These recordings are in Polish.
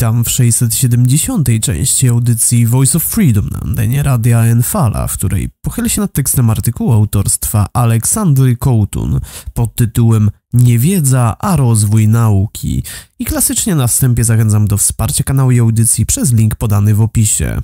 Witam w 670. części audycji Voice of Freedom na antenie Radia Enfala, w której pochylę się nad tekstem artykułu autorstwa Aleksandry Kołtun pod tytułem Niewiedza a rozwój nauki i klasycznie na wstępie zachęcam do wsparcia kanału i audycji przez link podany w opisie.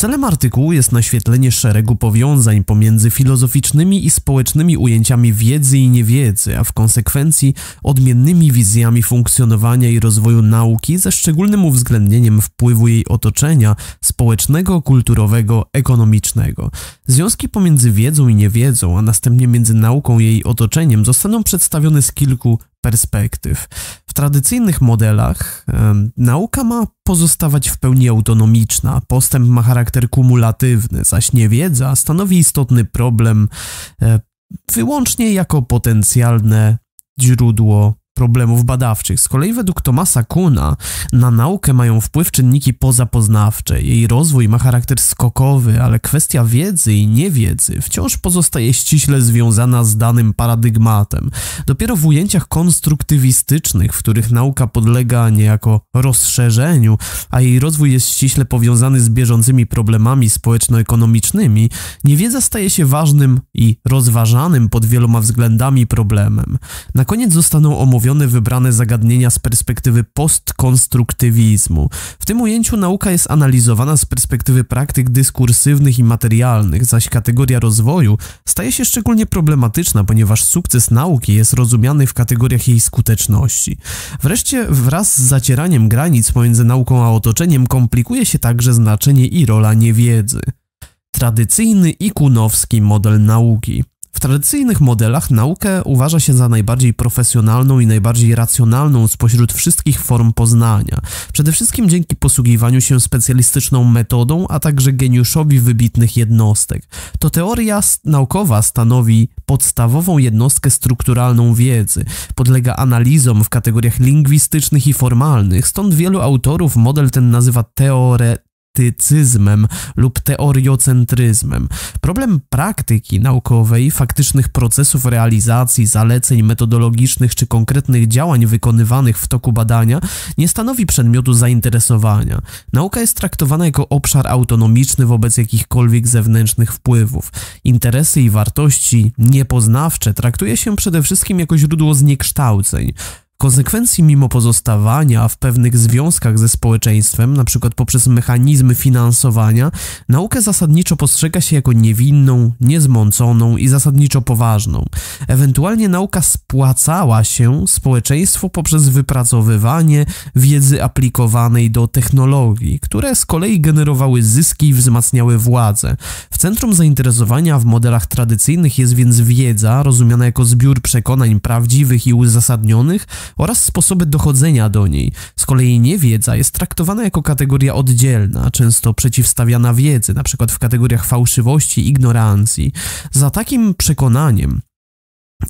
Celem artykułu jest naświetlenie szeregu powiązań pomiędzy filozoficznymi i społecznymi ujęciami wiedzy i niewiedzy, a w konsekwencji odmiennymi wizjami funkcjonowania i rozwoju nauki ze szczególnym uwzględnieniem wpływu jej otoczenia społecznego, kulturowego, ekonomicznego. Związki pomiędzy wiedzą i niewiedzą, a następnie między nauką i jej otoczeniem zostaną przedstawione z kilku perspektyw. W tradycyjnych modelach y, nauka ma pozostawać w pełni autonomiczna, postęp ma charakter kumulatywny, zaś niewiedza stanowi istotny problem y, wyłącznie jako potencjalne źródło problemów badawczych. Z kolei według Tomasa Kuna na naukę mają wpływ czynniki pozapoznawcze. Jej rozwój ma charakter skokowy, ale kwestia wiedzy i niewiedzy wciąż pozostaje ściśle związana z danym paradygmatem. Dopiero w ujęciach konstruktywistycznych, w których nauka podlega niejako rozszerzeniu, a jej rozwój jest ściśle powiązany z bieżącymi problemami społeczno-ekonomicznymi, niewiedza staje się ważnym i rozważanym pod wieloma względami problemem. Na koniec zostaną omówione omówione wybrane zagadnienia z perspektywy postkonstruktywizmu. W tym ujęciu nauka jest analizowana z perspektywy praktyk dyskursywnych i materialnych, zaś kategoria rozwoju staje się szczególnie problematyczna, ponieważ sukces nauki jest rozumiany w kategoriach jej skuteczności. Wreszcie, wraz z zacieraniem granic pomiędzy nauką a otoczeniem, komplikuje się także znaczenie i rola niewiedzy. Tradycyjny i kunowski model nauki. W tradycyjnych modelach naukę uważa się za najbardziej profesjonalną i najbardziej racjonalną spośród wszystkich form poznania, przede wszystkim dzięki posługiwaniu się specjalistyczną metodą, a także geniuszowi wybitnych jednostek. To teoria naukowa stanowi podstawową jednostkę strukturalną wiedzy, podlega analizom w kategoriach lingwistycznych i formalnych, stąd wielu autorów model ten nazywa teore praktycyzmem lub teoriocentryzmem. Problem praktyki naukowej, faktycznych procesów realizacji, zaleceń metodologicznych czy konkretnych działań wykonywanych w toku badania nie stanowi przedmiotu zainteresowania. Nauka jest traktowana jako obszar autonomiczny wobec jakichkolwiek zewnętrznych wpływów. Interesy i wartości niepoznawcze traktuje się przede wszystkim jako źródło zniekształceń. Konsekwencji mimo pozostawania w pewnych związkach ze społeczeństwem, np. poprzez mechanizmy finansowania, naukę zasadniczo postrzega się jako niewinną, niezmąconą i zasadniczo poważną. Ewentualnie nauka spłacała się społeczeństwu poprzez wypracowywanie wiedzy aplikowanej do technologii, które z kolei generowały zyski i wzmacniały władzę. W centrum zainteresowania w modelach tradycyjnych jest więc wiedza, rozumiana jako zbiór przekonań prawdziwych i uzasadnionych, oraz sposoby dochodzenia do niej. Z kolei niewiedza jest traktowana jako kategoria oddzielna, często przeciwstawiana wiedzy, np. w kategoriach fałszywości i ignorancji. Za takim przekonaniem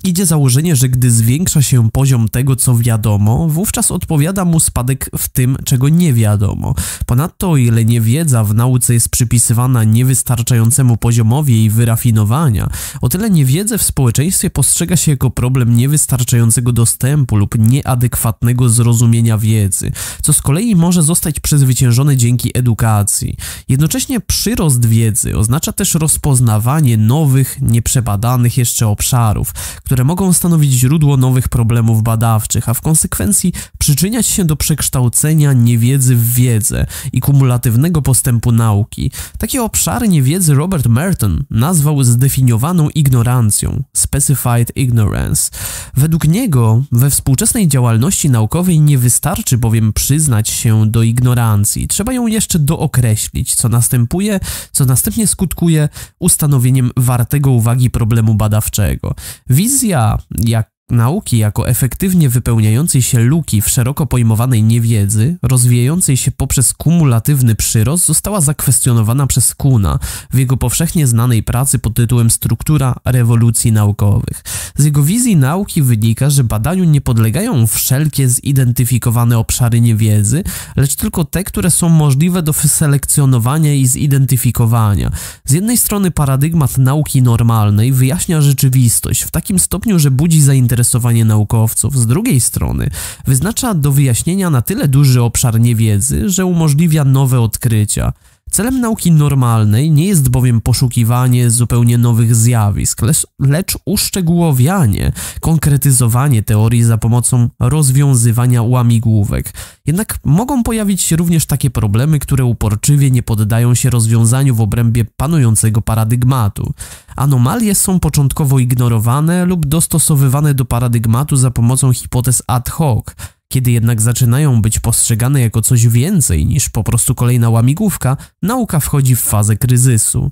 Idzie założenie, że gdy zwiększa się poziom tego, co wiadomo, wówczas odpowiada mu spadek w tym, czego nie wiadomo. Ponadto, o ile niewiedza w nauce jest przypisywana niewystarczającemu poziomowi jej wyrafinowania, o tyle niewiedzę w społeczeństwie postrzega się jako problem niewystarczającego dostępu lub nieadekwatnego zrozumienia wiedzy, co z kolei może zostać przezwyciężone dzięki edukacji. Jednocześnie przyrost wiedzy oznacza też rozpoznawanie nowych, nieprzebadanych jeszcze obszarów, które mogą stanowić źródło nowych problemów badawczych, a w konsekwencji przyczyniać się do przekształcenia niewiedzy w wiedzę i kumulatywnego postępu nauki. Takie obszary niewiedzy Robert Merton nazwał zdefiniowaną ignorancją specified ignorance. Według niego we współczesnej działalności naukowej nie wystarczy bowiem przyznać się do ignorancji, trzeba ją jeszcze dookreślić, co następuje, co następnie skutkuje ustanowieniem wartego uwagi problemu badawczego. Wiz wizja, jak nauki jako efektywnie wypełniającej się luki w szeroko pojmowanej niewiedzy, rozwijającej się poprzez kumulatywny przyrost, została zakwestionowana przez Kuna w jego powszechnie znanej pracy pod tytułem Struktura rewolucji naukowych. Z jego wizji nauki wynika, że badaniu nie podlegają wszelkie zidentyfikowane obszary niewiedzy, lecz tylko te, które są możliwe do wyselekcjonowania i zidentyfikowania. Z jednej strony paradygmat nauki normalnej wyjaśnia rzeczywistość w takim stopniu, że budzi zainteresowanie zainteresowanie naukowców. Z drugiej strony wyznacza do wyjaśnienia na tyle duży obszar niewiedzy, że umożliwia nowe odkrycia. Celem nauki normalnej nie jest bowiem poszukiwanie zupełnie nowych zjawisk, lecz, uszczegółowianie, konkretyzowanie teorii za pomocą rozwiązywania łamigłówek. Jednak mogą pojawić się również takie problemy, które uporczywie nie poddają się rozwiązaniu w obrębie panującego paradygmatu. Anomalie są początkowo ignorowane lub dostosowywane do paradygmatu za pomocą hipotez ad hoc, kiedy jednak zaczynają być postrzegane jako coś więcej niż po prostu kolejna łamigłówka, nauka wchodzi w fazę kryzysu.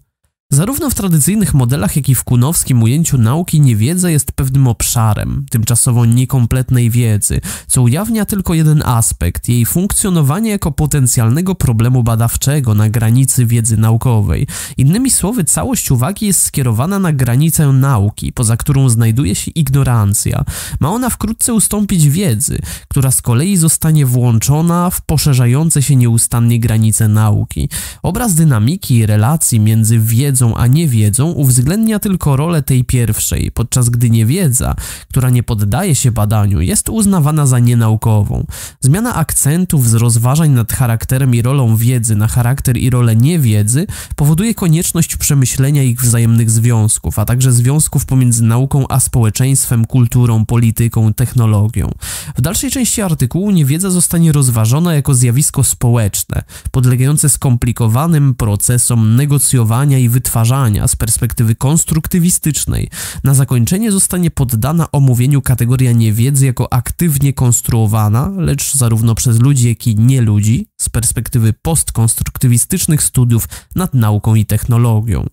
Zarówno w tradycyjnych modelach, jak i w kunowskim ujęciu nauki niewiedza jest pewnym obszarem, tymczasowo niekompletnej wiedzy, co ujawnia tylko jeden aspekt, jej funkcjonowanie jako potencjalnego problemu badawczego na granicy wiedzy naukowej. Innymi słowy, całość uwagi jest skierowana na granicę nauki, poza którą znajduje się ignorancja. Ma ona wkrótce ustąpić wiedzy, która z kolei zostanie włączona w poszerzające się nieustannie granice nauki. Obraz dynamiki i relacji między wiedzą wiedzą a nie wiedzą uwzględnia tylko rolę tej pierwszej, podczas gdy niewiedza, która nie poddaje się badaniu, jest uznawana za nienaukową. Zmiana akcentów z rozważań nad charakterem i rolą wiedzy na charakter i rolę niewiedzy powoduje konieczność przemyślenia ich wzajemnych związków, a także związków pomiędzy nauką a społeczeństwem, kulturą, polityką, technologią. W dalszej części artykułu niewiedza zostanie rozważona jako zjawisko społeczne, podlegające skomplikowanym procesom negocjowania i wytworzenia wytwarzania z perspektywy konstruktywistycznej na zakończenie zostanie poddana omówieniu kategoria niewiedzy jako aktywnie konstruowana, lecz zarówno przez ludzi, jak i nie ludzi z perspektywy postkonstruktywistycznych studiów nad nauką i technologią.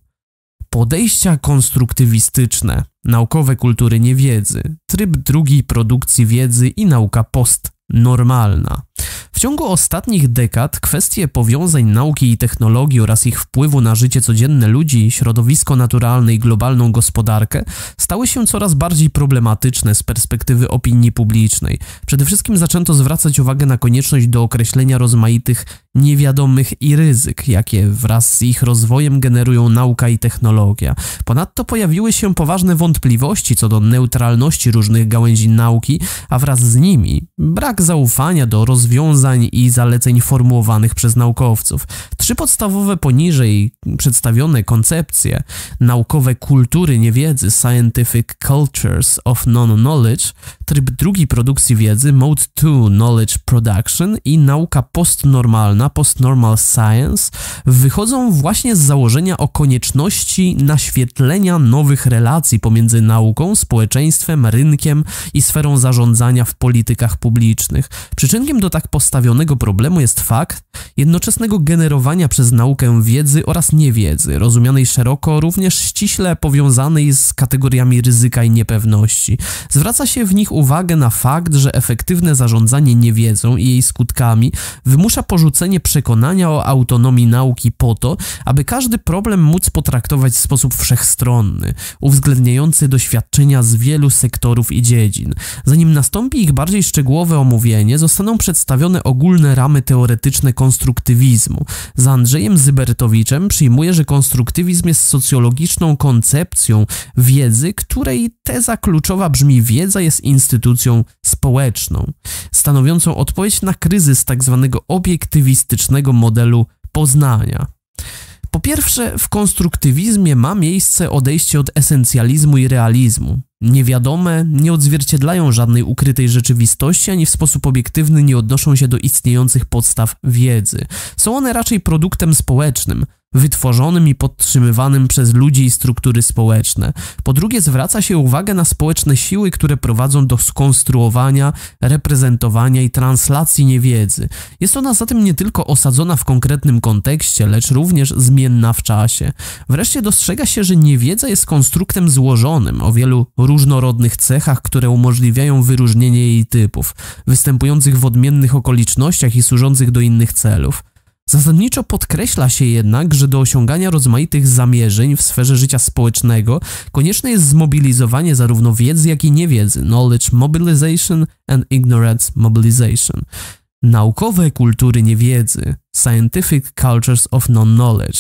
Podejścia konstruktywistyczne, naukowe kultury niewiedzy, tryb drugiej produkcji wiedzy i nauka postnormalna. W ciągu ostatnich dekad kwestie powiązań nauki i technologii oraz ich wpływu na życie codzienne ludzi, środowisko naturalne i globalną gospodarkę stały się coraz bardziej problematyczne z perspektywy opinii publicznej. Przede wszystkim zaczęto zwracać uwagę na konieczność do określenia rozmaitych niewiadomych i ryzyk, jakie wraz z ich rozwojem generują nauka i technologia. Ponadto pojawiły się poważne wątpliwości co do neutralności różnych gałęzi nauki, a wraz z nimi brak zaufania do rozwoju rozwiązań i zaleceń formułowanych przez naukowców. Trzy podstawowe poniżej przedstawione koncepcje naukowe kultury niewiedzy Scientific Cultures of Non-Knowledge, tryb drugi produkcji wiedzy Mode 2 Knowledge Production i nauka postnormalna Postnormal Science wychodzą właśnie z założenia o konieczności naświetlenia nowych relacji pomiędzy nauką, społeczeństwem, rynkiem i sferą zarządzania w politykach publicznych. Przyczynkiem do tak postawionego problemu jest fakt jednoczesnego generowania przez naukę wiedzy oraz niewiedzy, rozumianej szeroko, również ściśle powiązanej z kategoriami ryzyka i niepewności. Zwraca się w nich uwagę na fakt, że efektywne zarządzanie niewiedzą i jej skutkami wymusza porzucenie przekonania o autonomii nauki po to, aby każdy problem móc potraktować w sposób wszechstronny, uwzględniający doświadczenia z wielu sektorów i dziedzin. Zanim nastąpi ich bardziej szczegółowe omówienie, zostaną przedstawione stawione ogólne ramy teoretyczne konstruktywizmu. Z Andrzejem Zybertowiczem przyjmuje, że konstruktywizm jest socjologiczną koncepcją wiedzy, której teza kluczowa brzmi wiedza jest instytucją społeczną, stanowiącą odpowiedź na kryzys tzw. Tak obiektywistycznego modelu poznania. Po pierwsze, w konstruktywizmie ma miejsce odejście od esencjalizmu i realizmu niewiadome, nie odzwierciedlają żadnej ukrytej rzeczywistości, ani w sposób obiektywny nie odnoszą się do istniejących podstaw wiedzy. Są one raczej produktem społecznym, wytworzonym i podtrzymywanym przez ludzi i struktury społeczne. Po drugie, zwraca się uwagę na społeczne siły, które prowadzą do skonstruowania, reprezentowania i translacji niewiedzy. Jest ona zatem nie tylko osadzona w konkretnym kontekście, lecz również zmienna w czasie. Wreszcie dostrzega się, że niewiedza jest konstruktem złożonym o wielu różnorodnych cechach, które umożliwiają wyróżnienie jej typów, występujących w odmiennych okolicznościach i służących do innych celów. Zasadniczo podkreśla się jednak, że do osiągania rozmaitych zamierzeń w sferze życia społecznego konieczne jest zmobilizowanie zarówno wiedzy, jak i niewiedzy knowledge mobilization and ignorance mobilization naukowe kultury niewiedzy scientific cultures of non-knowledge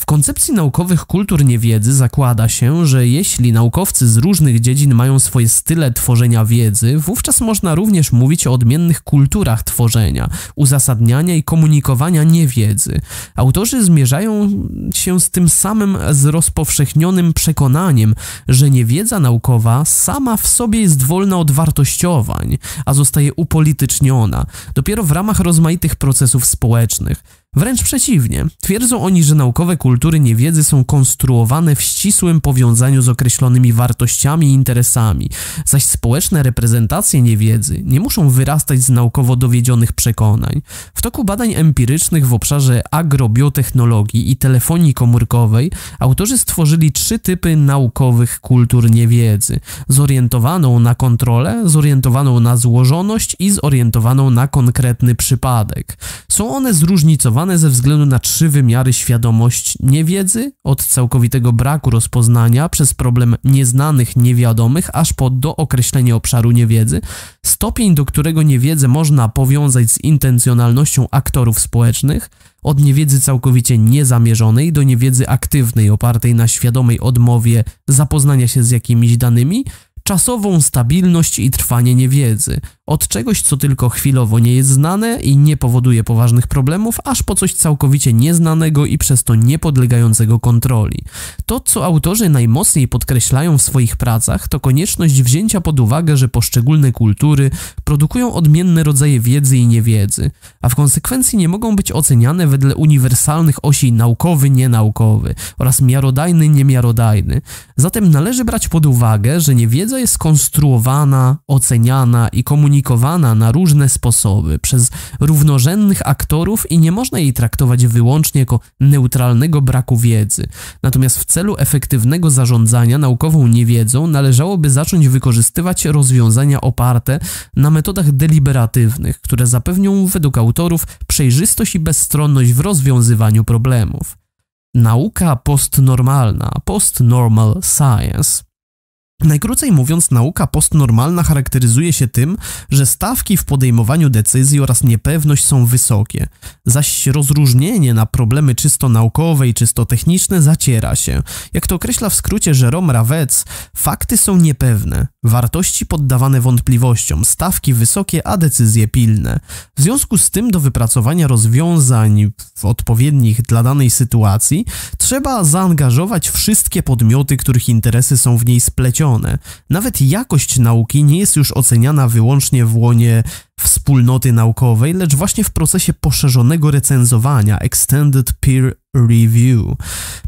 w koncepcji naukowych kultur niewiedzy zakłada się, że jeśli naukowcy z różnych dziedzin mają swoje style tworzenia wiedzy, wówczas można również mówić o odmiennych kulturach tworzenia, uzasadniania i komunikowania niewiedzy. Autorzy zmierzają się z tym samym z rozpowszechnionym przekonaniem, że niewiedza naukowa sama w sobie jest wolna od wartościowań, a zostaje upolityczniona dopiero w ramach rozmaitych procesów społecznych. Wręcz przeciwnie, twierdzą oni, że naukowe kultury niewiedzy są konstruowane w ścisłym powiązaniu z określonymi wartościami i interesami, zaś społeczne reprezentacje niewiedzy nie muszą wyrastać z naukowo dowiedzionych przekonań. W toku badań empirycznych w obszarze agrobiotechnologii i telefonii komórkowej autorzy stworzyli trzy typy naukowych kultur niewiedzy: zorientowaną na kontrolę, zorientowaną na złożoność i zorientowaną na konkretny przypadek. Są one zróżnicowane sformułowane ze względu na trzy wymiary świadomość niewiedzy, od całkowitego braku rozpoznania przez problem nieznanych niewiadomych, aż po dookreślenie obszaru niewiedzy, stopień, do którego niewiedzę można powiązać z intencjonalnością aktorów społecznych, od niewiedzy całkowicie niezamierzonej do niewiedzy aktywnej opartej na świadomej odmowie zapoznania się z jakimiś danymi, czasową stabilność i trwanie niewiedzy, od czegoś, co tylko chwilowo nie jest znane i nie powoduje poważnych problemów, aż po coś całkowicie nieznanego i przez to niepodlegającego kontroli. To, co autorzy najmocniej podkreślają w swoich pracach, to konieczność wzięcia pod uwagę, że poszczególne kultury produkują odmienne rodzaje wiedzy i niewiedzy, a w konsekwencji nie mogą być oceniane wedle uniwersalnych osi naukowy-nienaukowy oraz miarodajny-niemiarodajny. Zatem należy brać pod uwagę, że niewiedza jest konstruowana, oceniana i komunikowana komunikowana na różne sposoby przez równorzędnych aktorów i nie można jej traktować wyłącznie jako neutralnego braku wiedzy. Natomiast w celu efektywnego zarządzania naukową niewiedzą należałoby zacząć wykorzystywać rozwiązania oparte na metodach deliberatywnych, które zapewnią według autorów przejrzystość i bezstronność w rozwiązywaniu problemów. Nauka postnormalna, postnormal science, Najkrócej mówiąc, nauka postnormalna charakteryzuje się tym, że stawki w podejmowaniu decyzji oraz niepewność są wysokie, zaś rozróżnienie na problemy czysto naukowe i czysto techniczne zaciera się. Jak to określa w skrócie Jerome Rawec, fakty są niepewne, Wartości poddawane wątpliwościom, stawki wysokie, a decyzje pilne. W związku z tym do wypracowania rozwiązań odpowiednich dla danej sytuacji trzeba zaangażować wszystkie podmioty, których interesy są w niej splecione. Nawet jakość nauki nie jest już oceniana wyłącznie w łonie wspólnoty naukowej, lecz właśnie w procesie poszerzonego recenzowania Extended Peer Review.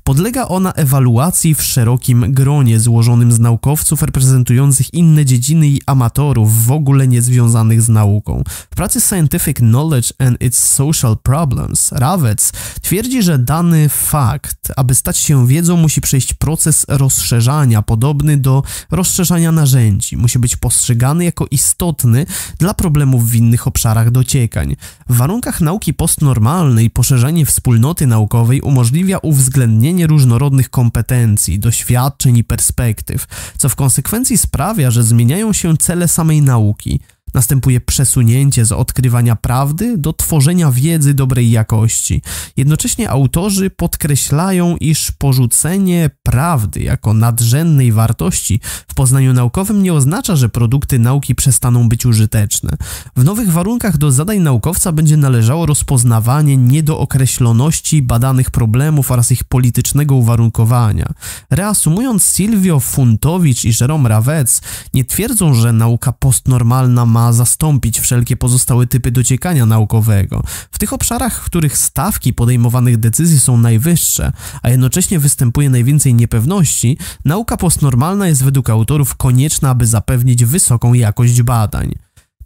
Podlega ona ewaluacji w szerokim gronie złożonym z naukowców reprezentujących inne dziedziny i amatorów w ogóle niezwiązanych z nauką. W pracy Scientific Knowledge and its Social Problems Rawec twierdzi, że dany fakt, aby stać się wiedzą, musi przejść proces rozszerzania, podobny do rozszerzania narzędzi. Musi być postrzegany jako istotny dla problemów w innych obszarach dociekań. W warunkach nauki postnormalnej poszerzenie wspólnoty naukowej umożliwia uwzględnienie różnorodnych kompetencji, doświadczeń i perspektyw, co w konsekwencji sprawia, że zmieniają się cele samej nauki. Następuje przesunięcie z odkrywania prawdy do tworzenia wiedzy dobrej jakości. Jednocześnie autorzy podkreślają, iż porzucenie prawdy jako nadrzędnej wartości w poznaniu naukowym nie oznacza, że produkty nauki przestaną być użyteczne. W nowych warunkach do zadań naukowca będzie należało rozpoznawanie niedookreśloności badanych problemów oraz ich politycznego uwarunkowania. Reasumując, Silvio Funtowicz i Jerome Rawec nie twierdzą, że nauka postnormalna ma ma zastąpić wszelkie pozostałe typy dociekania naukowego. W tych obszarach, w których stawki podejmowanych decyzji są najwyższe, a jednocześnie występuje najwięcej niepewności, nauka postnormalna jest według autorów konieczna, aby zapewnić wysoką jakość badań.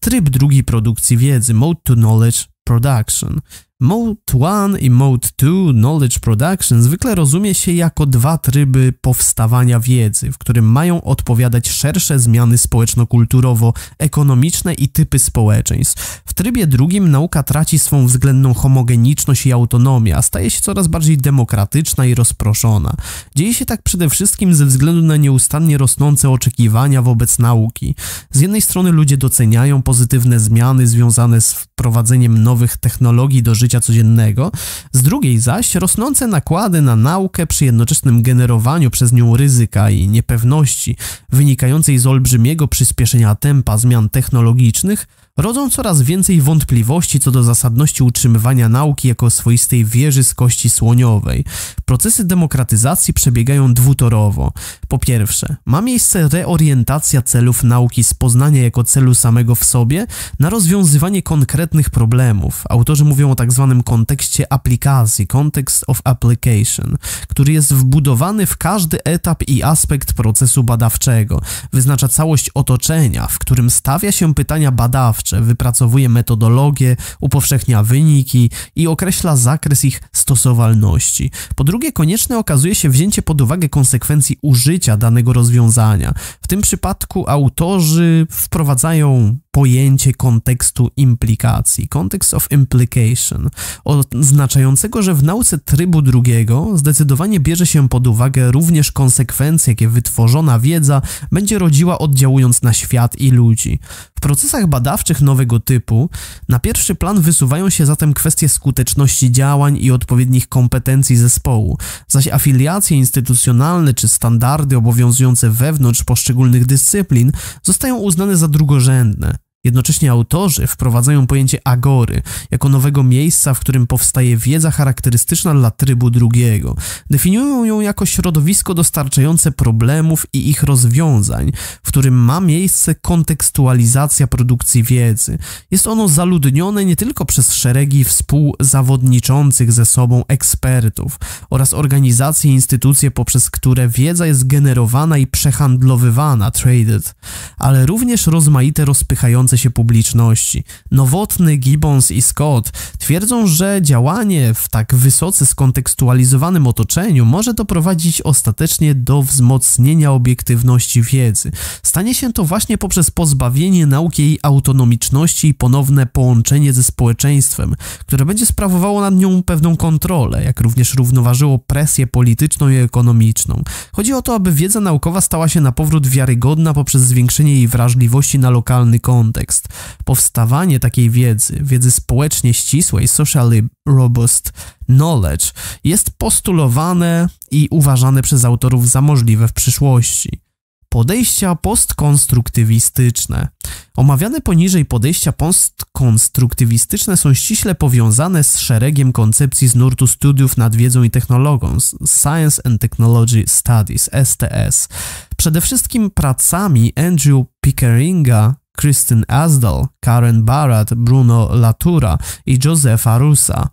Tryb drugi produkcji wiedzy, mode to knowledge production. Mode 1 i Mode 2 Knowledge Production zwykle rozumie się jako dwa tryby powstawania wiedzy, w którym mają odpowiadać szersze zmiany społeczno-kulturowo-ekonomiczne i typy społeczeństw. W trybie drugim nauka traci swą względną homogeniczność i autonomię, a staje się coraz bardziej demokratyczna i rozproszona. Dzieje się tak przede wszystkim ze względu na nieustannie rosnące oczekiwania wobec nauki. Z jednej strony ludzie doceniają pozytywne zmiany związane z wprowadzeniem nowych technologii do życia, życia codziennego, z drugiej zaś rosnące nakłady na naukę przy jednoczesnym generowaniu przez nią ryzyka i niepewności wynikającej z olbrzymiego przyspieszenia tempa zmian technologicznych rodzą coraz więcej wątpliwości co do zasadności utrzymywania nauki jako swoistej wieży z kości słoniowej. Procesy demokratyzacji przebiegają dwutorowo. Po pierwsze, ma miejsce reorientacja celów nauki z poznania jako celu samego w sobie na rozwiązywanie konkretnych problemów. Autorzy mówią o tak zwanym kontekście aplikacji, context of application, który jest wbudowany w każdy etap i aspekt procesu badawczego. Wyznacza całość otoczenia, w którym stawia się pytania badawcze, badawcze, wypracowuje metodologię, upowszechnia wyniki i określa zakres ich stosowalności. Po drugie, konieczne okazuje się wzięcie pod uwagę konsekwencji użycia danego rozwiązania. W tym przypadku autorzy wprowadzają pojęcie kontekstu implikacji, context of implication, oznaczającego, że w nauce trybu drugiego zdecydowanie bierze się pod uwagę również konsekwencje, jakie wytworzona wiedza będzie rodziła oddziałując na świat i ludzi. W procesach badawczych nowego typu na pierwszy plan wysuwają się zatem kwestie skuteczności działań i odpowiednich kompetencji zespołu, zaś afiliacje instytucjonalne czy standardy obowiązujące wewnątrz poszczególnych dyscyplin zostają uznane za drugorzędne. Jednocześnie autorzy wprowadzają pojęcie agory jako nowego miejsca, w którym powstaje wiedza charakterystyczna dla trybu drugiego. Definiują ją jako środowisko dostarczające problemów i ich rozwiązań, w którym ma miejsce kontekstualizacja produkcji wiedzy. Jest ono zaludnione nie tylko przez szeregi współzawodniczących ze sobą ekspertów oraz organizacje i instytucje, poprzez które wiedza jest generowana i przehandlowywana, traded, ale również rozmaite rozpychające się publiczności. Nowotny, Gibbons i Scott twierdzą, że działanie w tak wysoce skontekstualizowanym otoczeniu może doprowadzić ostatecznie do wzmocnienia obiektywności wiedzy. Stanie się to właśnie poprzez pozbawienie nauki jej autonomiczności i ponowne połączenie ze społeczeństwem, które będzie sprawowało nad nią pewną kontrolę, jak również równoważyło presję polityczną i ekonomiczną. Chodzi o to, aby wiedza naukowa stała się na powrót wiarygodna poprzez zwiększenie jej wrażliwości na lokalny kontekst kontekst. Powstawanie takiej wiedzy, wiedzy społecznie ścisłej, socially robust knowledge, jest postulowane i uważane przez autorów za możliwe w przyszłości. Podejścia postkonstruktywistyczne. Omawiane poniżej podejścia postkonstruktywistyczne są ściśle powiązane z szeregiem koncepcji z nurtu studiów nad wiedzą i technologią Science and Technology Studies STS. Przede wszystkim pracami Andrew Pickeringa Kristen Asdal, Karen Barat, Bruno Latura i Josefa Rusa.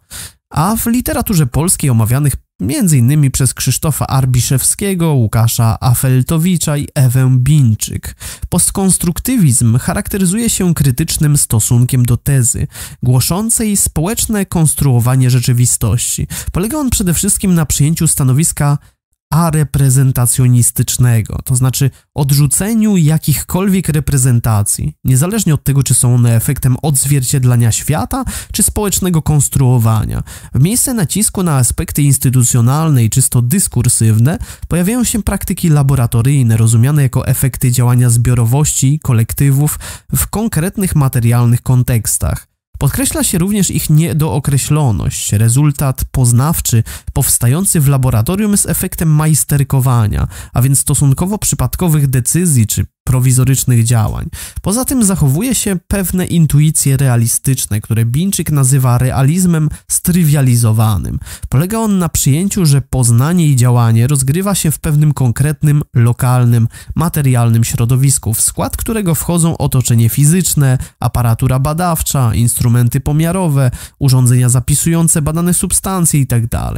A w literaturze polskiej omawianych m.in. przez Krzysztofa Arbiszewskiego, Łukasza Afeltowicza i Ewę Bińczyk. Postkonstruktywizm charakteryzuje się krytycznym stosunkiem do tezy, głoszącej społeczne konstruowanie rzeczywistości. Polega on przede wszystkim na przyjęciu stanowiska areprezentacjonistycznego, to znaczy odrzuceniu jakichkolwiek reprezentacji, niezależnie od tego, czy są one efektem odzwierciedlania świata, czy społecznego konstruowania. W miejsce nacisku na aspekty instytucjonalne i czysto dyskursywne pojawiają się praktyki laboratoryjne, rozumiane jako efekty działania zbiorowości, kolektywów w konkretnych materialnych kontekstach. Podkreśla się również ich niedookreśloność. Rezultat poznawczy powstający w laboratorium jest efektem majsterkowania, a więc stosunkowo przypadkowych decyzji czy prowizorycznych działań. Poza tym zachowuje się pewne intuicje realistyczne, które Binczyk nazywa realizmem strywializowanym. Polega on na przyjęciu, że poznanie i działanie rozgrywa się w pewnym konkretnym, lokalnym, materialnym środowisku, w skład którego wchodzą otoczenie fizyczne, aparatura badawcza, instrumenty pomiarowe, urządzenia zapisujące badane substancje itd. Tak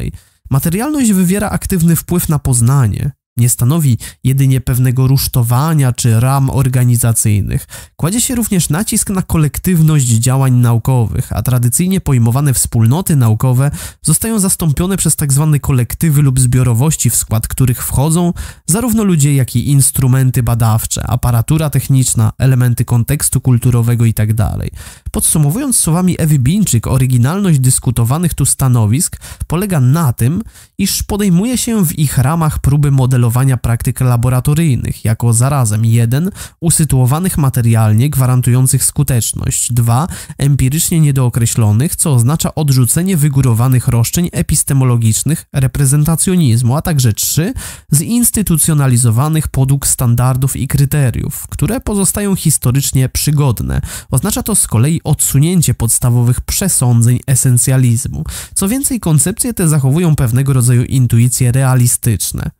Materialność wywiera aktywny wpływ na poznanie, nie stanowi jedynie pewnego rusztowania czy ram organizacyjnych. Kładzie się również nacisk na kolektywność działań naukowych, a tradycyjnie pojmowane wspólnoty naukowe zostają zastąpione przez tzw. Tak kolektywy lub zbiorowości, w skład których wchodzą zarówno ludzie, jak i instrumenty badawcze, aparatura techniczna, elementy kontekstu kulturowego itd. Tak Podsumowując słowami Ewy Bińczyk, oryginalność dyskutowanych tu stanowisk polega na tym, iż podejmuje się w ich ramach próby modelowania modelowania praktyk laboratoryjnych jako zarazem 1. usytuowanych materialnie gwarantujących skuteczność, 2. empirycznie niedookreślonych, co oznacza odrzucenie wygórowanych roszczeń epistemologicznych reprezentacjonizmu, a także 3. zinstytucjonalizowanych podług standardów i kryteriów, które pozostają historycznie przygodne. Oznacza to z kolei odsunięcie podstawowych przesądzeń esencjalizmu. Co więcej, koncepcje te zachowują pewnego rodzaju intuicje realistyczne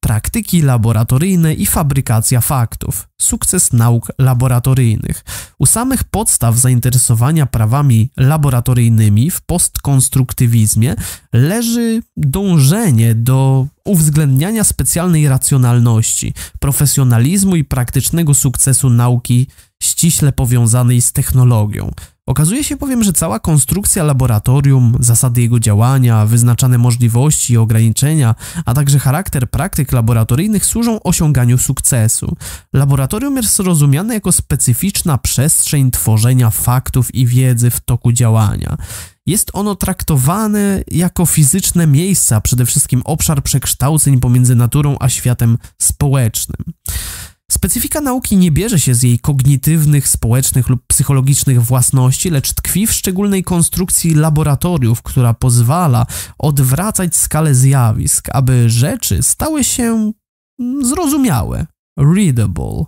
praktyki laboratoryjne i fabrykacja faktów, sukces nauk laboratoryjnych. U samych podstaw zainteresowania prawami laboratoryjnymi w postkonstruktywizmie leży dążenie do uwzględniania specjalnej racjonalności, profesjonalizmu i praktycznego sukcesu nauki ściśle powiązanej z technologią. Okazuje się bowiem, że cała konstrukcja laboratorium, zasady jego działania, wyznaczane możliwości i ograniczenia, a także charakter praktyk laboratoryjnych służą osiąganiu sukcesu. Laboratorium jest rozumiane jako specyficzna przestrzeń tworzenia faktów i wiedzy w toku działania. Jest ono traktowane jako fizyczne miejsca, przede wszystkim obszar przekształceń pomiędzy naturą a światem społecznym. Specyfika nauki nie bierze się z jej kognitywnych, społecznych lub psychologicznych własności, lecz tkwi w szczególnej konstrukcji laboratoriów, która pozwala odwracać skalę zjawisk, aby rzeczy stały się mm, zrozumiałe, readable,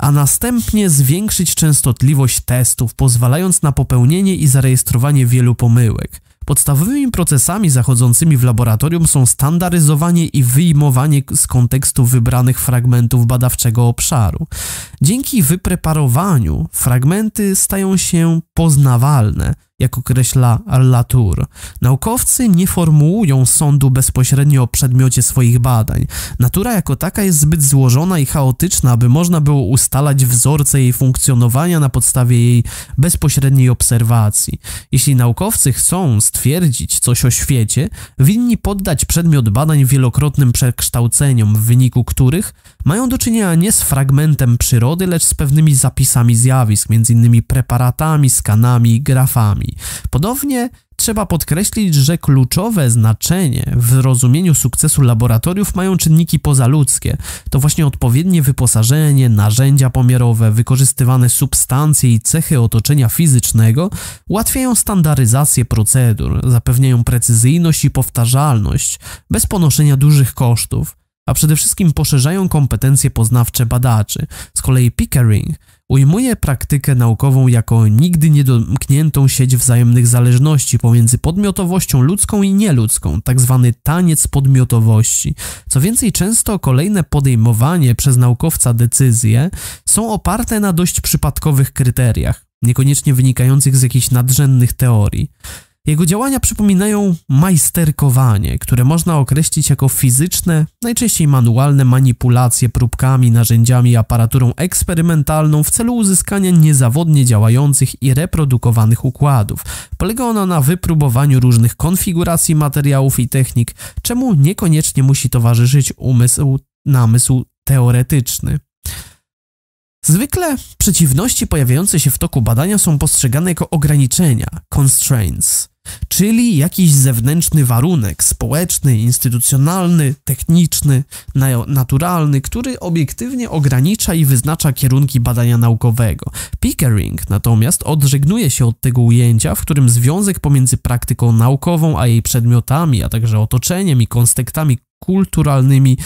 a następnie zwiększyć częstotliwość testów, pozwalając na popełnienie i zarejestrowanie wielu pomyłek. Podstawowymi procesami zachodzącymi w laboratorium są standaryzowanie i wyjmowanie z kontekstu wybranych fragmentów badawczego obszaru. Dzięki wypreparowaniu fragmenty stają się poznawalne, jak określa Latour. Naukowcy nie formułują sądu bezpośrednio o przedmiocie swoich badań. Natura jako taka jest zbyt złożona i chaotyczna, aby można było ustalać wzorce jej funkcjonowania na podstawie jej bezpośredniej obserwacji. Jeśli naukowcy chcą stwierdzić coś o świecie, winni poddać przedmiot badań wielokrotnym przekształceniom, w wyniku których mają do czynienia nie z fragmentem przyrody, lecz z pewnymi zapisami zjawisk, m.in. preparatami, skanami, grafami. Podobnie trzeba podkreślić, że kluczowe znaczenie w rozumieniu sukcesu laboratoriów mają czynniki pozaludzkie. To właśnie odpowiednie wyposażenie, narzędzia pomiarowe, wykorzystywane substancje i cechy otoczenia fizycznego ułatwiają standaryzację procedur, zapewniają precyzyjność i powtarzalność bez ponoszenia dużych kosztów a przede wszystkim poszerzają kompetencje poznawcze badaczy. Z kolei Pickering ujmuje praktykę naukową jako nigdy niedomkniętą sieć wzajemnych zależności pomiędzy podmiotowością ludzką i nieludzką, tak zwany taniec podmiotowości. Co więcej, często kolejne podejmowanie przez naukowca decyzje są oparte na dość przypadkowych kryteriach, niekoniecznie wynikających z jakichś nadrzędnych teorii. Jego działania przypominają majsterkowanie, które można określić jako fizyczne, najczęściej manualne manipulacje próbkami, narzędziami, i aparaturą eksperymentalną w celu uzyskania niezawodnie działających i reprodukowanych układów. Polega ono na wypróbowaniu różnych konfiguracji materiałów i technik, czemu niekoniecznie musi towarzyszyć umysł, namysł teoretyczny. Zwykle przeciwności pojawiające się w toku badania są postrzegane jako ograniczenia, constraints, czyli jakiś zewnętrzny warunek społeczny, instytucjonalny, techniczny, naturalny, który obiektywnie ogranicza i wyznacza kierunki badania naukowego. Pickering natomiast odżegnuje się od tego ujęcia, w którym związek pomiędzy praktyką naukową a jej przedmiotami, a także otoczeniem i kontekstami kulturalnymi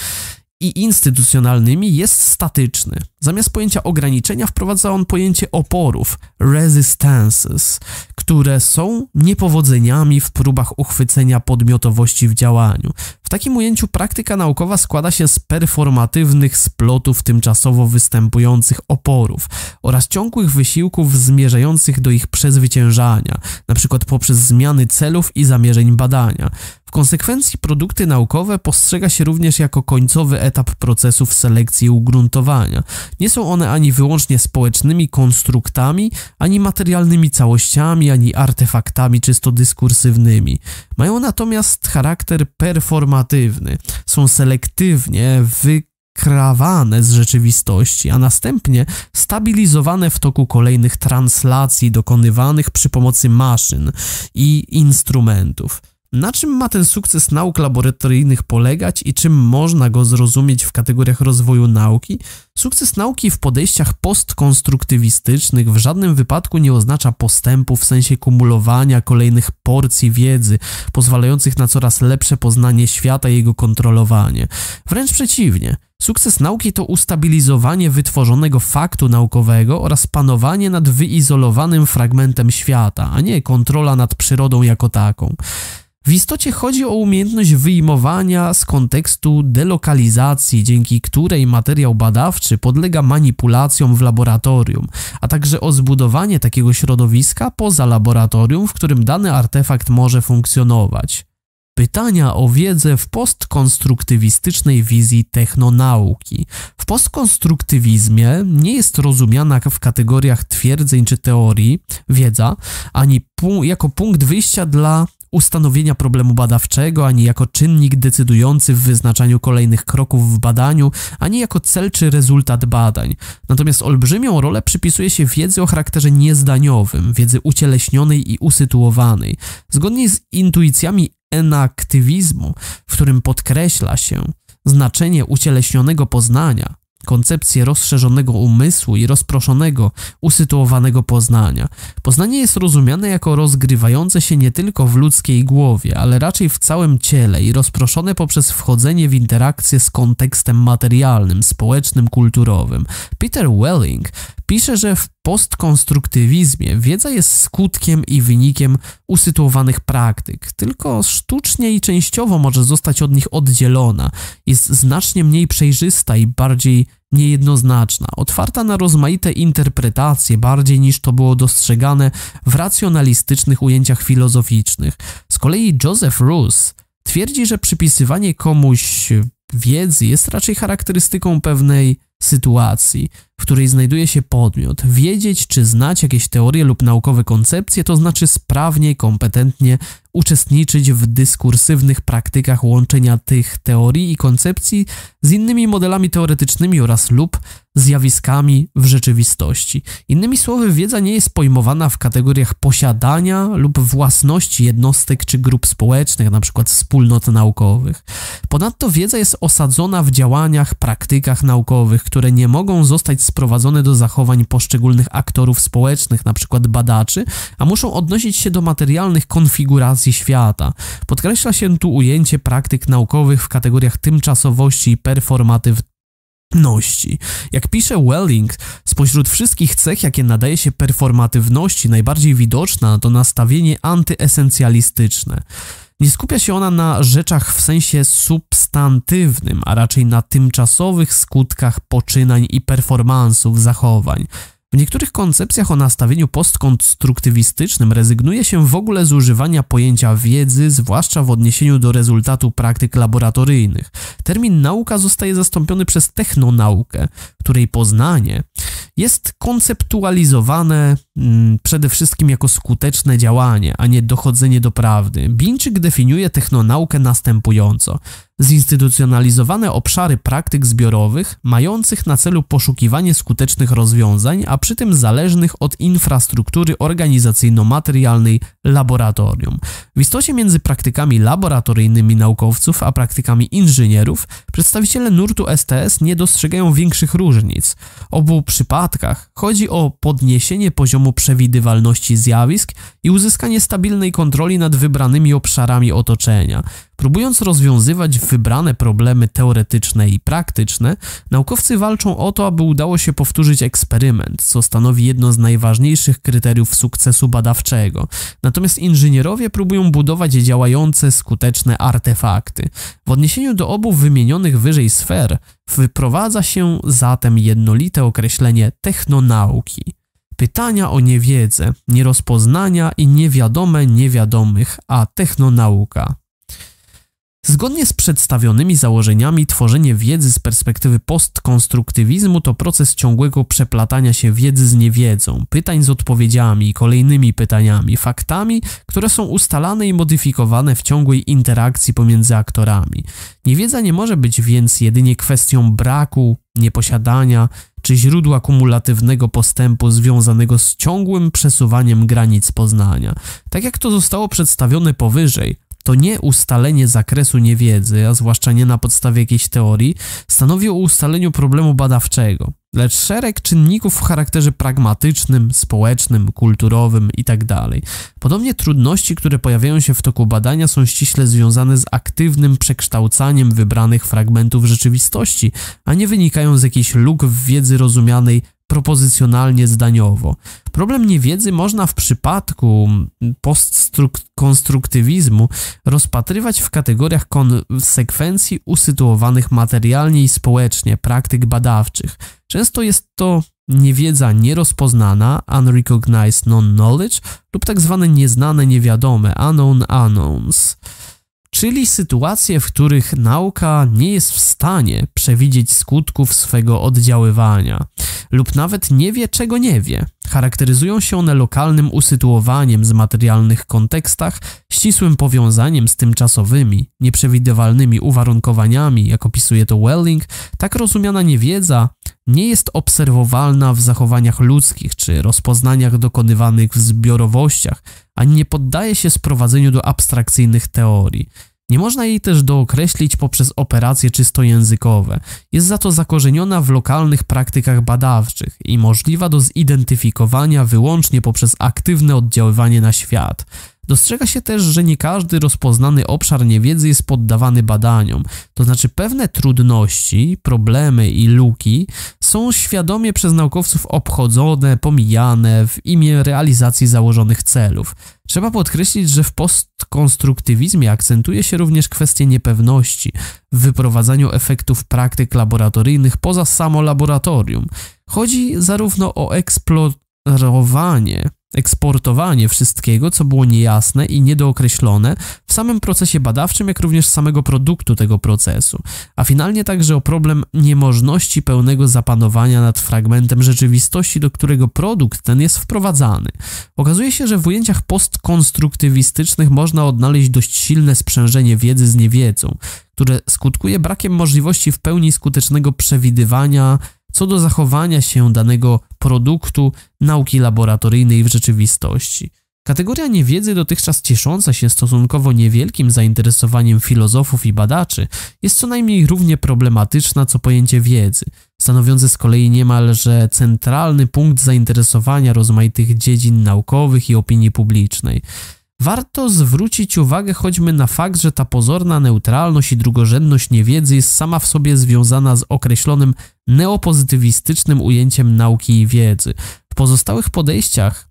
i instytucjonalnymi jest statyczny. Zamiast pojęcia ograniczenia wprowadza on pojęcie oporów, resistances, które są niepowodzeniami w próbach uchwycenia podmiotowości w działaniu. W takim ujęciu praktyka naukowa składa się z performatywnych splotów tymczasowo występujących oporów oraz ciągłych wysiłków zmierzających do ich przezwyciężania, np. poprzez zmiany celów i zamierzeń badania konsekwencji produkty naukowe postrzega się również jako końcowy etap procesów selekcji i ugruntowania. Nie są one ani wyłącznie społecznymi konstruktami, ani materialnymi całościami, ani artefaktami czysto dyskursywnymi. Mają natomiast charakter performatywny, są selektywnie wykrawane z rzeczywistości, a następnie stabilizowane w toku kolejnych translacji dokonywanych przy pomocy maszyn i instrumentów. Na czym ma ten sukces nauk laboratoryjnych polegać i czym można go zrozumieć w kategoriach rozwoju nauki? Sukces nauki w podejściach postkonstruktywistycznych w żadnym wypadku nie oznacza postępu w sensie kumulowania kolejnych porcji wiedzy, pozwalających na coraz lepsze poznanie świata i jego kontrolowanie. Wręcz przeciwnie. Sukces nauki to ustabilizowanie wytworzonego faktu naukowego oraz panowanie nad wyizolowanym fragmentem świata, a nie kontrola nad przyrodą jako taką. W istocie chodzi o umiejętność wyjmowania z kontekstu delokalizacji, dzięki której materiał badawczy podlega manipulacjom w laboratorium, a także o zbudowanie takiego środowiska poza laboratorium, w którym dany artefakt może funkcjonować. Pytania o wiedzę w postkonstruktywistycznej wizji technonauki. W postkonstruktywizmie nie jest rozumiana w kategoriach twierdzeń czy teorii wiedza, ani pu jako punkt wyjścia dla ustanowienia problemu badawczego, ani jako czynnik decydujący w wyznaczaniu kolejnych kroków w badaniu, ani jako cel czy rezultat badań. Natomiast olbrzymią rolę przypisuje się wiedzy o charakterze niezdaniowym, wiedzy ucieleśnionej i usytuowanej. Zgodnie z intuicjami enaktywizmu, w którym podkreśla się znaczenie ucieleśnionego poznania, koncepcję rozszerzonego umysłu i rozproszonego, usytuowanego poznania. Poznanie jest rozumiane jako rozgrywające się nie tylko w ludzkiej głowie, ale raczej w całym ciele i rozproszone poprzez wchodzenie w interakcję z kontekstem materialnym, społecznym, kulturowym. Peter Welling pisze, że w postkonstruktywizmie wiedza jest skutkiem i wynikiem usytuowanych praktyk, tylko sztucznie i częściowo może zostać od nich oddzielona, jest znacznie mniej przejrzysta i bardziej niejednoznaczna, otwarta na rozmaite interpretacje bardziej niż to było dostrzegane w racjonalistycznych ujęciach filozoficznych. Z kolei Joseph Rus twierdzi, że przypisywanie komuś wiedzy jest raczej charakterystyką pewnej sytuacji w której znajduje się podmiot. Wiedzieć czy znać jakieś teorie lub naukowe koncepcje, to znaczy sprawnie i kompetentnie uczestniczyć w dyskursywnych praktykach łączenia tych teorii i koncepcji z innymi modelami teoretycznymi oraz lub zjawiskami w rzeczywistości. Innymi słowy, wiedza nie jest pojmowana w kategoriach posiadania lub własności jednostek czy grup społecznych, np. wspólnot naukowych. Ponadto wiedza jest osadzona w działaniach, praktykach naukowych, które nie mogą zostać sprowadzone do zachowań poszczególnych aktorów społecznych, np. badaczy, a muszą odnosić się do materialnych konfiguracji świata. Podkreśla się tu ujęcie praktyk naukowych w kategoriach tymczasowości i performatywności. Jak pisze Welling, spośród wszystkich cech, jakie nadaje się performatywności, najbardziej widoczna to nastawienie antyesencjalistyczne. Nie skupia się ona na rzeczach w sensie substantywnym, a raczej na tymczasowych skutkach poczynań i performansów zachowań. W niektórych koncepcjach o nastawieniu postkonstruktywistycznym rezygnuje się w ogóle z używania pojęcia wiedzy, zwłaszcza w odniesieniu do rezultatu praktyk laboratoryjnych. Termin nauka zostaje zastąpiony przez technonaukę, której poznanie jest konceptualizowane mm, przede wszystkim jako skuteczne działanie, a nie dochodzenie do prawdy. Bińczyk definiuje technonaukę następująco zinstytucjonalizowane obszary praktyk zbiorowych mających na celu poszukiwanie skutecznych rozwiązań, a przy tym zależnych od infrastruktury organizacyjno-materialnej laboratorium. W istocie między praktykami laboratoryjnymi naukowców a praktykami inżynierów przedstawiciele nurtu STS nie dostrzegają większych różnic. W obu przypadkach chodzi o podniesienie poziomu przewidywalności zjawisk i uzyskanie stabilnej kontroli nad wybranymi obszarami otoczenia. Próbując rozwiązywać wybrane problemy teoretyczne i praktyczne, naukowcy walczą o to, aby udało się powtórzyć eksperyment, co stanowi jedno z najważniejszych kryteriów sukcesu badawczego. Na Natomiast inżynierowie próbują budować działające, skuteczne artefakty. W odniesieniu do obu wymienionych wyżej sfer wyprowadza się zatem jednolite określenie technonauki. Pytania o niewiedzę, nierozpoznania i niewiadome niewiadomych, a technonauka. Zgodnie z przedstawionymi założeniami, tworzenie wiedzy z perspektywy postkonstruktywizmu to proces ciągłego przeplatania się wiedzy z niewiedzą, pytań z odpowiedziami, kolejnymi pytaniami, faktami, które są ustalane i modyfikowane w ciągłej interakcji pomiędzy aktorami. Niewiedza nie może być więc jedynie kwestią braku, nieposiadania czy źródła kumulatywnego postępu związanego z ciągłym przesuwaniem granic poznania. Tak jak to zostało przedstawione powyżej, to nie ustalenie zakresu niewiedzy, a zwłaszcza nie na podstawie jakiejś teorii, stanowi o ustaleniu problemu badawczego, lecz szereg czynników w charakterze pragmatycznym, społecznym, kulturowym itd. Tak Podobnie trudności, które pojawiają się w toku badania, są ściśle związane z aktywnym przekształcaniem wybranych fragmentów rzeczywistości, a nie wynikają z jakichś luk w wiedzy rozumianej propozycjonalnie zdaniowo. Problem niewiedzy można w przypadku postkonstruktywizmu rozpatrywać w kategoriach konsekwencji usytuowanych materialnie i społecznie praktyk badawczych. Często jest to niewiedza nierozpoznana, unrecognized non-knowledge lub tak zwane nieznane niewiadome, unknown unknowns czyli sytuacje, w których nauka nie jest w stanie przewidzieć skutków swego oddziaływania lub nawet nie wie, czego nie wie. Charakteryzują się one lokalnym usytuowaniem z materialnych kontekstach, ścisłym powiązaniem z tymczasowymi, nieprzewidywalnymi uwarunkowaniami, jak opisuje to Welling, tak rozumiana niewiedza nie jest obserwowalna w zachowaniach ludzkich czy rozpoznaniach dokonywanych w zbiorowościach, ani nie poddaje się sprowadzeniu do abstrakcyjnych teorii. Nie można jej też dookreślić poprzez operacje czysto językowe. Jest za to zakorzeniona w lokalnych praktykach badawczych i możliwa do zidentyfikowania wyłącznie poprzez aktywne oddziaływanie na świat. Dostrzega się też, że nie każdy rozpoznany obszar niewiedzy jest poddawany badaniom, to znaczy pewne trudności, problemy i luki są świadomie przez naukowców obchodzone, pomijane w imię realizacji założonych celów. Trzeba podkreślić, że w postkonstruktywizmie akcentuje się również kwestię niepewności w wyprowadzaniu efektów praktyk laboratoryjnych poza samo laboratorium. Chodzi zarówno o eksplorowanie eksportowanie wszystkiego, co było niejasne i niedookreślone w samym procesie badawczym, jak również samego produktu tego procesu, a finalnie także o problem niemożności pełnego zapanowania nad fragmentem rzeczywistości, do którego produkt ten jest wprowadzany. Okazuje się, że w ujęciach postkonstruktywistycznych można odnaleźć dość silne sprzężenie wiedzy z niewiedzą, które skutkuje brakiem możliwości w pełni skutecznego przewidywania co do zachowania się danego produktu nauki laboratoryjnej w rzeczywistości. Kategoria niewiedzy, dotychczas ciesząca się stosunkowo niewielkim zainteresowaniem filozofów i badaczy, jest co najmniej równie problematyczna co pojęcie wiedzy, stanowiące z kolei niemalże centralny punkt zainteresowania rozmaitych dziedzin naukowych i opinii publicznej. Warto zwrócić uwagę choćby na fakt, że ta pozorna neutralność i drugorzędność niewiedzy jest sama w sobie związana z określonym neopozytywistycznym ujęciem nauki i wiedzy. W pozostałych podejściach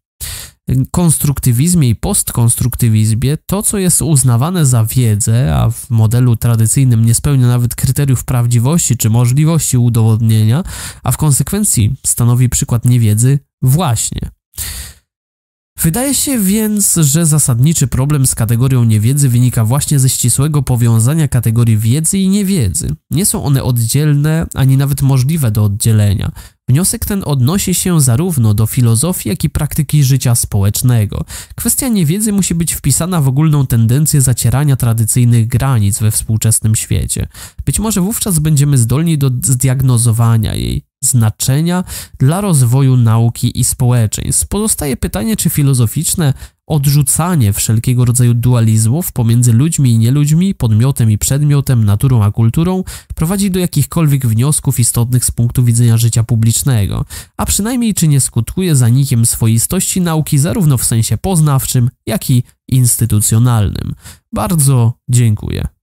y, konstruktywizmie i postkonstruktywizmie to, co jest uznawane za wiedzę, a w modelu tradycyjnym nie spełnia nawet kryteriów prawdziwości czy możliwości udowodnienia, a w konsekwencji stanowi przykład niewiedzy właśnie. Wydaje się więc, że zasadniczy problem z kategorią niewiedzy wynika właśnie ze ścisłego powiązania kategorii wiedzy i niewiedzy. Nie są one oddzielne, ani nawet możliwe do oddzielenia. Wniosek ten odnosi się zarówno do filozofii, jak i praktyki życia społecznego. Kwestia niewiedzy musi być wpisana w ogólną tendencję zacierania tradycyjnych granic we współczesnym świecie. Być może wówczas będziemy zdolni do zdiagnozowania jej znaczenia dla rozwoju nauki i społeczeństw. Pozostaje pytanie, czy filozoficzne odrzucanie wszelkiego rodzaju dualizmów pomiędzy ludźmi i nieludźmi, podmiotem i przedmiotem, naturą a kulturą, prowadzi do jakichkolwiek wniosków istotnych z punktu widzenia życia publicznego, a przynajmniej czy nie skutkuje zanikiem swoistości nauki zarówno w sensie poznawczym, jak i instytucjonalnym. Bardzo dziękuję.